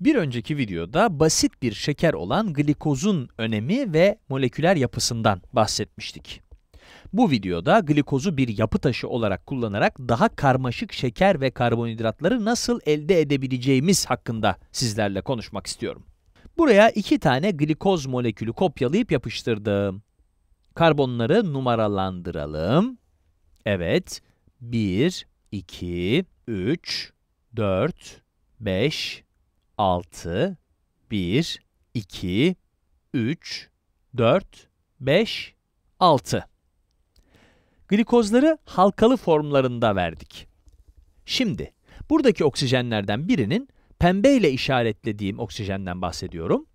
Bir önceki videoda basit bir şeker olan glikozun önemi ve moleküler yapısından bahsetmiştik. Bu videoda glikozu bir yapı taşı olarak kullanarak daha karmaşık şeker ve karbonhidratları nasıl elde edebileceğimiz hakkında sizlerle konuşmak istiyorum. Buraya iki tane glikoz molekülü kopyalayıp yapıştırdım. Karbonları numaralandıralım. Evet, 1, 2, 3, 4, 5, 6, 1, 2, 3, 4, 5, 6. Glikozları halkalı formlarında verdik. Şimdi buradaki oksijenlerden birinin pembe ile işaretlediğim oksijenden bahsediyorum.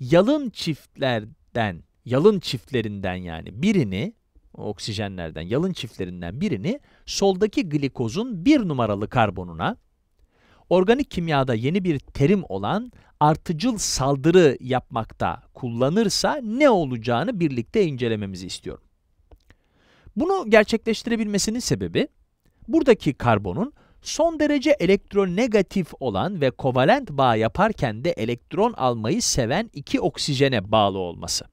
Yalın çiftlerden, yalın çiftlerinden yani birini, oksijenlerden, yalın çiftlerinden birini soldaki glikozun bir numaralı karbonuna, Organik kimyada yeni bir terim olan artıcıl saldırı yapmakta kullanırsa ne olacağını birlikte incelememizi istiyorum. Bunu gerçekleştirebilmesinin sebebi buradaki karbonun son derece elektronegatif olan ve kovalent bağ yaparken de elektron almayı seven iki oksijene bağlı olması.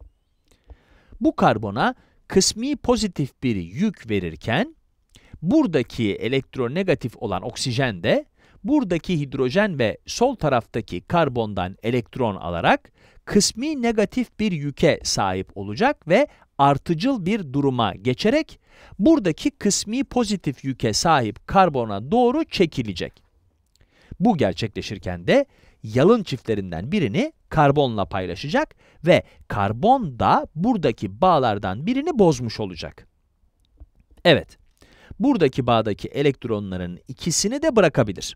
Bu karbona kısmi pozitif bir yük verirken buradaki elektronegatif olan oksijen de buradaki hidrojen ve sol taraftaki karbondan elektron alarak kısmi negatif bir yüke sahip olacak ve artıcıl bir duruma geçerek buradaki kısmi pozitif yüke sahip karbona doğru çekilecek. Bu gerçekleşirken de yalın çiftlerinden birini karbonla paylaşacak ve karbon da buradaki bağlardan birini bozmuş olacak. Evet, buradaki bağdaki elektronların ikisini de bırakabilir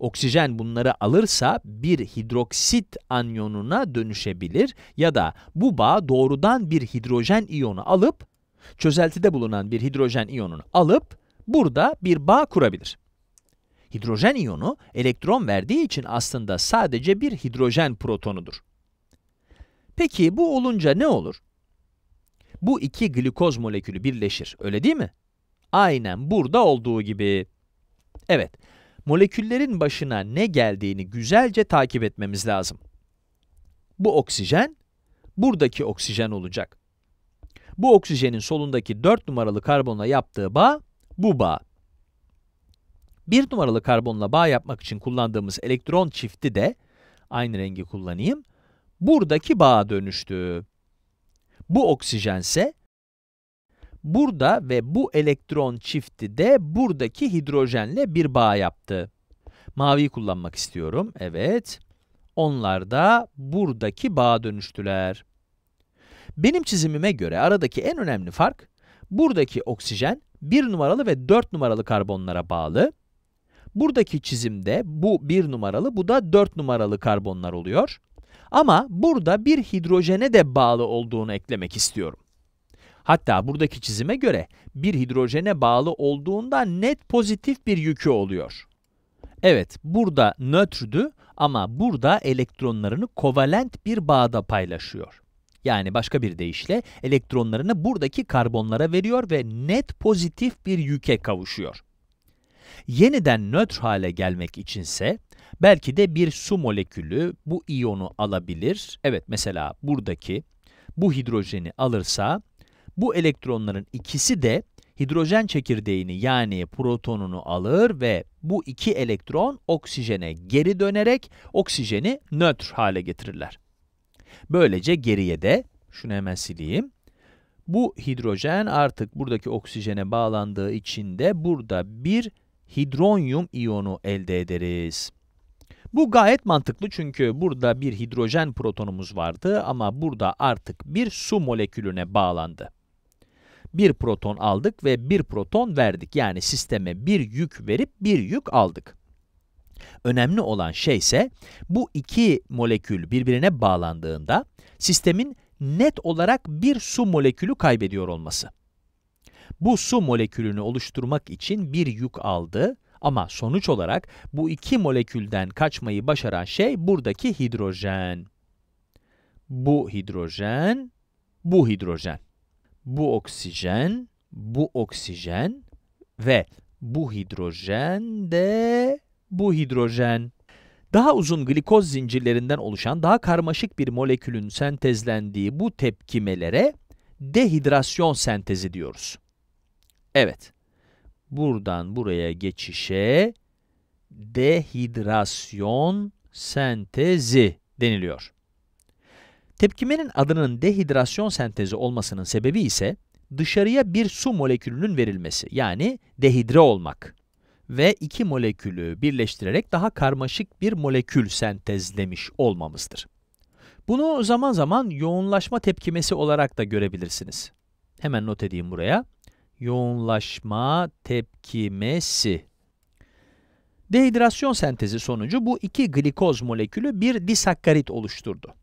oksijen bunları alırsa bir hidroksit anyonuna dönüşebilir ya da bu bağ doğrudan bir hidrojen iyonu alıp çözeltide bulunan bir hidrojen iyonunu alıp burada bir bağ kurabilir. Hidrojen iyonu elektron verdiği için aslında sadece bir hidrojen protonudur. Peki bu olunca ne olur? Bu iki glikoz molekülü birleşir, öyle değil mi? Aynen burada olduğu gibi. Evet, moleküllerin başına ne geldiğini güzelce takip etmemiz lazım. Bu oksijen, buradaki oksijen olacak. Bu oksijenin solundaki 4 numaralı karbonla yaptığı bağ, bu bağ. 1 numaralı karbonla bağ yapmak için kullandığımız elektron çifti de, aynı rengi kullanayım, buradaki bağa dönüştü. Bu oksijense Burada ve bu elektron çifti de buradaki hidrojenle bir bağ yaptı. Maviyi kullanmak istiyorum. Evet. Onlar da buradaki bağa dönüştüler. Benim çizimime göre aradaki en önemli fark, buradaki oksijen 1 numaralı ve 4 numaralı karbonlara bağlı. Buradaki çizimde bu 1 numaralı, bu da 4 numaralı karbonlar oluyor. Ama burada bir hidrojene de bağlı olduğunu eklemek istiyorum. Hatta buradaki çizime göre bir hidrojene bağlı olduğunda net pozitif bir yükü oluyor. Evet, burada nötrdü ama burada elektronlarını kovalent bir bağda paylaşıyor. Yani başka bir deyişle elektronlarını buradaki karbonlara veriyor ve net pozitif bir yüke kavuşuyor. Yeniden nötr hale gelmek içinse belki de bir su molekülü bu iyonu alabilir. Evet mesela buradaki bu hidrojeni alırsa bu elektronların ikisi de hidrojen çekirdeğini yani protonunu alır ve bu iki elektron oksijene geri dönerek oksijeni nötr hale getirirler. Böylece geriye de, şunu hemen sileyim, bu hidrojen artık buradaki oksijene bağlandığı için de burada bir hidronyum iyonu elde ederiz. Bu gayet mantıklı çünkü burada bir hidrojen protonumuz vardı ama burada artık bir su molekülüne bağlandı bir proton aldık ve bir proton verdik. Yani sisteme bir yük verip bir yük aldık. Önemli olan şey ise bu iki molekül birbirine bağlandığında sistemin net olarak bir su molekülü kaybediyor olması. Bu su molekülünü oluşturmak için bir yük aldı ama sonuç olarak bu iki molekülden kaçmayı başaran şey buradaki hidrojen. Bu hidrojen, bu hidrojen bu oksijen, bu oksijen ve bu hidrojen de bu hidrojen. Daha uzun glikoz zincirlerinden oluşan daha karmaşık bir molekülün sentezlendiği bu tepkimelere dehidrasyon sentezi diyoruz. Evet, buradan buraya geçişe dehidrasyon sentezi deniliyor. Tepkimenin adının dehidrasyon sentezi olmasının sebebi ise dışarıya bir su molekülünün verilmesi yani dehidre olmak ve iki molekülü birleştirerek daha karmaşık bir molekül sentezlemiş olmamızdır. Bunu zaman zaman yoğunlaşma tepkimesi olarak da görebilirsiniz. Hemen not edeyim buraya. Yoğunlaşma tepkimesi. Dehidrasyon sentezi sonucu bu iki glikoz molekülü bir disakkarit oluşturdu.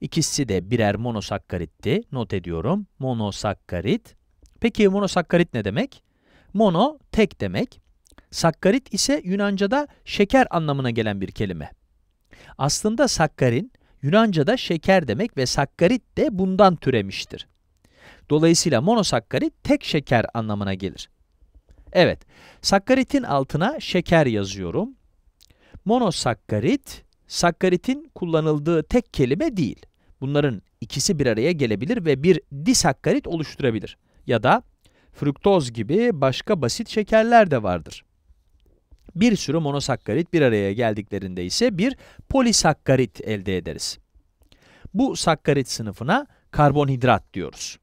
İkisi de birer monosakkaritti. Not ediyorum. Monosakkarit. Peki monosakkarit ne demek? Mono tek demek. Sakkarit ise Yunanca'da şeker anlamına gelen bir kelime. Aslında sakkarin Yunanca'da şeker demek ve sakkarit de bundan türemiştir. Dolayısıyla monosakkarit tek şeker anlamına gelir. Evet, sakkaritin altına şeker yazıyorum. Monosakkarit sakkaritin kullanıldığı tek kelime değil. Bunların ikisi bir araya gelebilir ve bir disakkarit oluşturabilir. Ya da fruktoz gibi başka basit şekerler de vardır. Bir sürü monosakkarit bir araya geldiklerinde ise bir polisakkarit elde ederiz. Bu sakkarit sınıfına karbonhidrat diyoruz.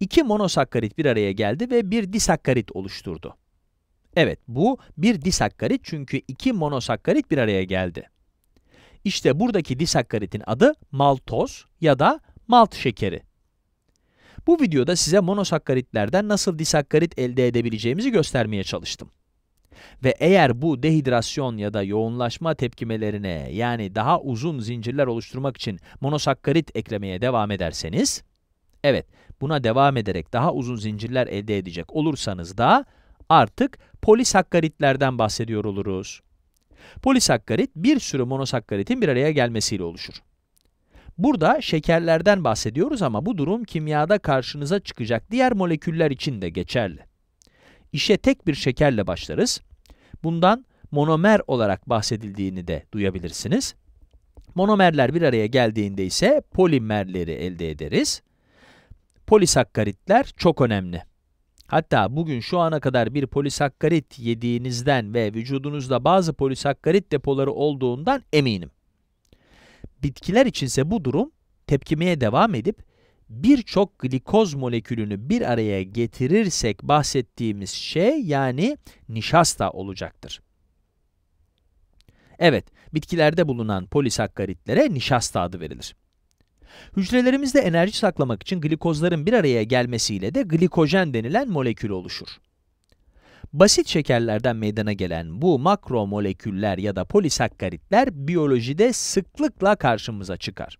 İki monosakkarit bir araya geldi ve bir disakkarit oluşturdu. Evet, bu bir disakkarit çünkü iki monosakkarit bir araya geldi. İşte buradaki disakkaritin adı maltoz ya da malt şekeri. Bu videoda size monosakkaritlerden nasıl disakkarit elde edebileceğimizi göstermeye çalıştım. Ve eğer bu dehidrasyon ya da yoğunlaşma tepkimelerine yani daha uzun zincirler oluşturmak için monosakkarit eklemeye devam ederseniz, evet buna devam ederek daha uzun zincirler elde edecek olursanız da artık polisakkaritlerden bahsediyor oluruz. Polisakkarit bir sürü monosakkaritin bir araya gelmesiyle oluşur. Burada şekerlerden bahsediyoruz ama bu durum kimyada karşınıza çıkacak diğer moleküller için de geçerli. İşe tek bir şekerle başlarız. Bundan monomer olarak bahsedildiğini de duyabilirsiniz. Monomerler bir araya geldiğinde ise polimerleri elde ederiz. Polisakkaritler çok önemli. Hatta bugün şu ana kadar bir polisakkarit yediğinizden ve vücudunuzda bazı polisakkarit depoları olduğundan eminim. Bitkiler içinse bu durum tepkimeye devam edip birçok glikoz molekülünü bir araya getirirsek bahsettiğimiz şey yani nişasta olacaktır. Evet, bitkilerde bulunan polisakkaritlere nişasta adı verilir. Hücrelerimizde enerji saklamak için glikozların bir araya gelmesiyle de glikojen denilen molekül oluşur. Basit şekerlerden meydana gelen bu makromoleküller ya da polisakkaritler biyolojide sıklıkla karşımıza çıkar.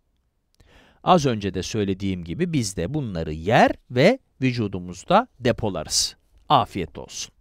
Az önce de söylediğim gibi biz de bunları yer ve vücudumuzda depolarız. Afiyet olsun.